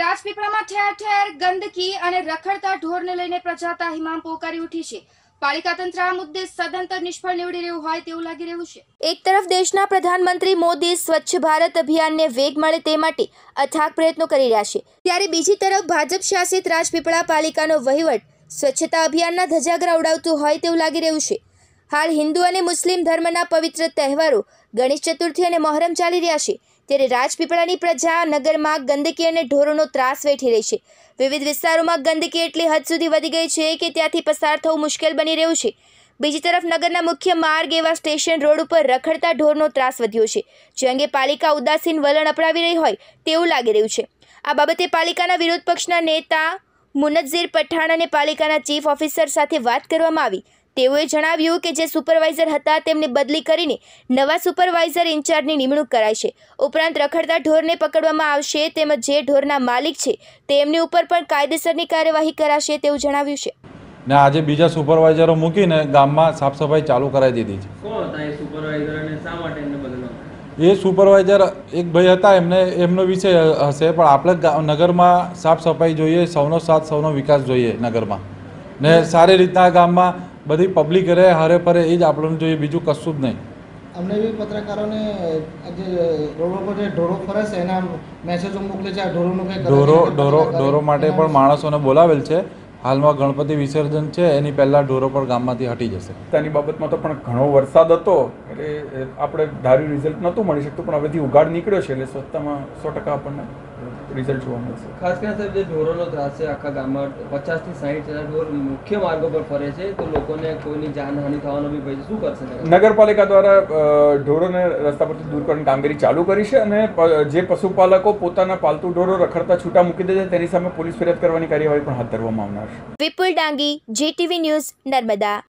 રાજપીપળામાં ઠેર ઠેર ગંદકી અને રખડતા ઢોરને લઈને પ્રજાતા હિમામ પોકારી ઉઠી છે પાલિકા તંત્ર આ મુદ્દે સદંતર નિષ્ફળ નીવડી રહ્યું હોય તેવું લાગી રહ્યું છે એક તરફ દેશના પ્રધાનમંત્રી મોદી સ્વચ્છ ભારત અભિયાનને વેગ મળે તે માટે અથાગ પ્રયત્નો કરી રહ્યા છે ત્યારે બીજી તરફ ભાજપ રાજપીપળા પાલિકાનો વહીવટ સ્વચ્છતા અભિયાનના ધજાગરા ઉડાવતું હોય તેવું લાગી રહ્યું છે હાલ હિન્દુ અને મુસ્લિમ ધર્મના પવિત્ર તહેવારો ગણેશ ચતુર્થી અને મહોરમ ચાલી રહ્યા છે ત્યારે રાજપીપળાની પ્રજા નગરમાં ગંદકી અને ઢોરોનો ત્રાસ વેઠી રહી છે વિવિધ વિસ્તારોમાં ગંદકી એટલી હદ સુધી વધી ગઈ છે કે ત્યાંથી પસાર થવું મુશ્કેલ બની રહ્યું છે બીજી તરફ નગરના મુખ્ય માર્ગ એવા સ્ટેશન રોડ ઉપર રખડતા ઢોરનો ત્રાસ વધ્યો છે જે અંગે પાલિકા ઉદાસીન વલણ અપનાવી રહી હોય તેવું લાગી રહ્યું છે આ બાબતે પાલિકાના વિરોધ પક્ષના નેતા મુનઝીર પઠાણ અને પાલિકાના ચીફ ઓફિસર સાથે વાત કરવામાં આવી તેઓએ જણાવ્યું કે જે સુપરવાઇઝર હતા તેમને બદલી કરીને નવા સુપરવાઇઝર ઇન્ચાર્જની નિમણૂક કરાશે ઉપરાંત રખડતા ઢોરને પકડવામાં આવશે તેમજ જે ઢોરના માલિક છે તેમની ઉપર પણ કાયદેસરની કાર્યવાહી કરાશે તેવું જણાવ્યું છે ને આજે બીજા સુપરવાઇઝરો મૂકીને ગામમાં સાફ સફાઈ ચાલુ કરાવી દીધી છે એ સુપરવાઇઝર એક ભાઈ હતા એમને એમનો વિષય હશે પણ આપણે નગરમાં સાફ સફાઈ જોઈએ સૌનો સાથ સૌનો વિકાસ જોઈએ નગરમાં ને સારી રીતના ગામમાં બધી પબ્લિક રહે હરે ફરે એ જ આપણને જોઈએ બીજું કશું જ નહીં અમને એવી પત્રકારોને જે રોડો પર જે ઢોરો ફરે છે એના મેસેજો મોકલે છે આ ઢોરોનું કંઈ ઢોરો ઢોરો ઢોરો માટે પણ માણસોને બોલાવેલ છે હાલમાં ગણપતિ વિસર્જન છે એની પહેલાં ઢોરો પણ ગામમાંથી હટી જશે તેની બાબતમાં તો પણ ઘણો વરસાદ હતો એટલે આપણે ધાર્યું રિઝલ્ટ નહોતું મળી શકતું પણ હવેથી ઉગાડ નીકળ્યો છે એટલે સ્વચ્છતામાં સો ટકા આપણને રિઝલ્ટ જોવા મળશે ખાસ કરીને સાહેબ જે ઢોરોનો ત્રાસ છે આખા ગામમાં પચાસથી સાહીઠ હજાર ઢોર મુખ્ય માર્ગો પર ફરે છે તો લોકોને કોઈની જાનહાનિ થવાનો બી ભય શું કરશે નગરપાલિકા દ્વારા ઢોરોને રસ્તા પરથી દૂર કરવાની કામગીરી ચાલુ કરી છે અને જે પશુપાલકો પોતાના પાલતુ ઢોરો રખડતા છૂટા મૂકી દે છે તેની સામે પોલીસ ફરિયાદ કરવાની કાર્યવાહી પણ હાથ ધરવામાં આવનાર છે વિપુલ ડાંગી જીટીવી ન્યૂઝ નર્મદા